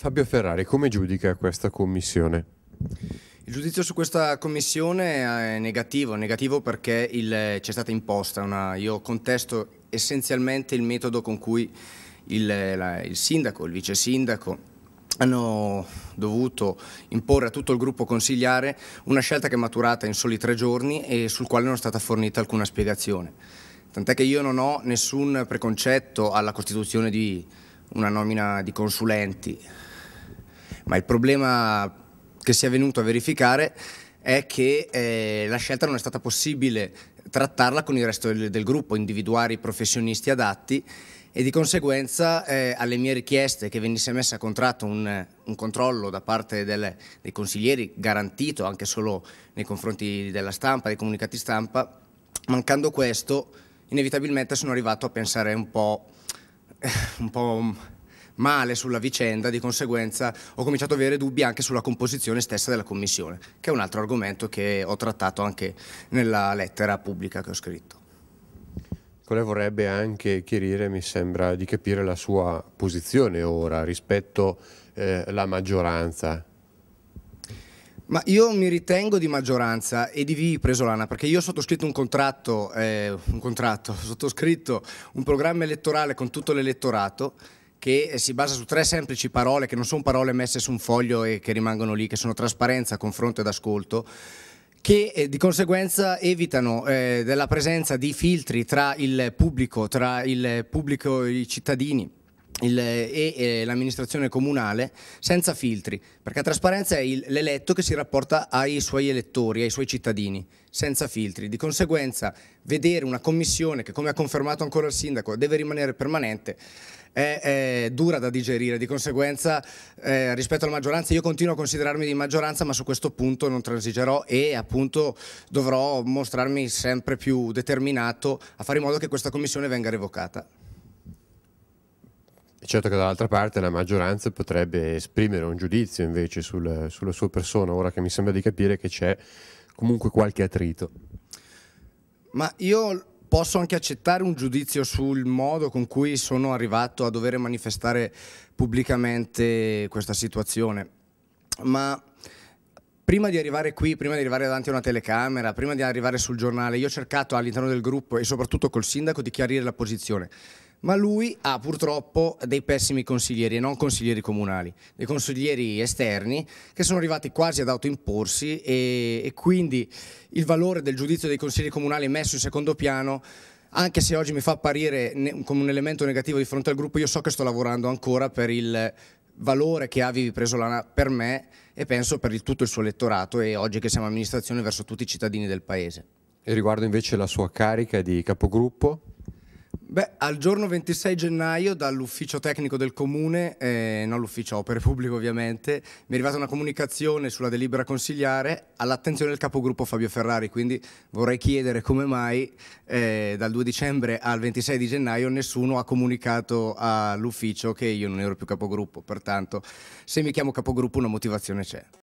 Fabio Ferrari, come giudica questa commissione? Il giudizio su questa commissione è negativo, negativo perché è stata imposta una, io contesto essenzialmente il metodo con cui il, la, il sindaco, il vice sindaco hanno dovuto imporre a tutto il gruppo consigliare una scelta che è maturata in soli tre giorni e sul quale non è stata fornita alcuna spiegazione. Tant'è che io non ho nessun preconcetto alla costituzione di una nomina di consulenti, ma il problema che si è venuto a verificare è che eh, la scelta non è stata possibile trattarla con il resto del, del gruppo, individuare i professionisti adatti e di conseguenza eh, alle mie richieste che venisse messo a contratto un, un controllo da parte del, dei consiglieri garantito anche solo nei confronti della stampa, dei comunicati stampa, mancando questo inevitabilmente sono arrivato a pensare un po', un po male sulla vicenda, di conseguenza ho cominciato ad avere dubbi anche sulla composizione stessa della commissione, che è un altro argomento che ho trattato anche nella lettera pubblica che ho scritto. Nicola vorrebbe anche chiarire, mi sembra, di capire la sua posizione ora rispetto alla eh, maggioranza. Ma io mi ritengo di maggioranza e di Vivi l'ana perché io ho sottoscritto un contratto, eh, un contratto, ho sottoscritto un programma elettorale con tutto l'elettorato che si basa su tre semplici parole che non sono parole messe su un foglio e che rimangono lì, che sono trasparenza, confronto ed ascolto che eh, di conseguenza evitano eh, della presenza di filtri tra il pubblico, tra il pubblico e i cittadini il, e, e l'amministrazione comunale senza filtri, perché la trasparenza è il, l'eletto che si rapporta ai suoi elettori, ai suoi cittadini, senza filtri. Di conseguenza vedere una commissione che, come ha confermato ancora il sindaco, deve rimanere permanente, è, è dura da digerire. Di conseguenza eh, rispetto alla maggioranza io continuo a considerarmi di maggioranza, ma su questo punto non transigerò e appunto dovrò mostrarmi sempre più determinato a fare in modo che questa commissione venga revocata. Certo che dall'altra parte la maggioranza potrebbe esprimere un giudizio invece sul, sulla sua persona, ora che mi sembra di capire che c'è comunque qualche attrito. Ma io posso anche accettare un giudizio sul modo con cui sono arrivato a dover manifestare pubblicamente questa situazione, ma prima di arrivare qui, prima di arrivare davanti a una telecamera, prima di arrivare sul giornale, io ho cercato all'interno del gruppo e soprattutto col sindaco di chiarire la posizione ma lui ha purtroppo dei pessimi consiglieri e non consiglieri comunali, dei consiglieri esterni che sono arrivati quasi ad autoimporsi e, e quindi il valore del giudizio dei consiglieri comunali messo in secondo piano anche se oggi mi fa apparire come un elemento negativo di fronte al gruppo, io so che sto lavorando ancora per il valore che avevi preso Presolana per me e penso per il, tutto il suo elettorato e oggi che siamo amministrazione verso tutti i cittadini del paese. E riguardo invece la sua carica di capogruppo? Beh, al giorno 26 gennaio dall'ufficio tecnico del comune, eh, non l'ufficio opere pubbliche ovviamente, mi è arrivata una comunicazione sulla delibera consigliare all'attenzione del capogruppo Fabio Ferrari, quindi vorrei chiedere come mai eh, dal 2 dicembre al 26 di gennaio nessuno ha comunicato all'ufficio che io non ero più capogruppo, pertanto se mi chiamo capogruppo una motivazione c'è.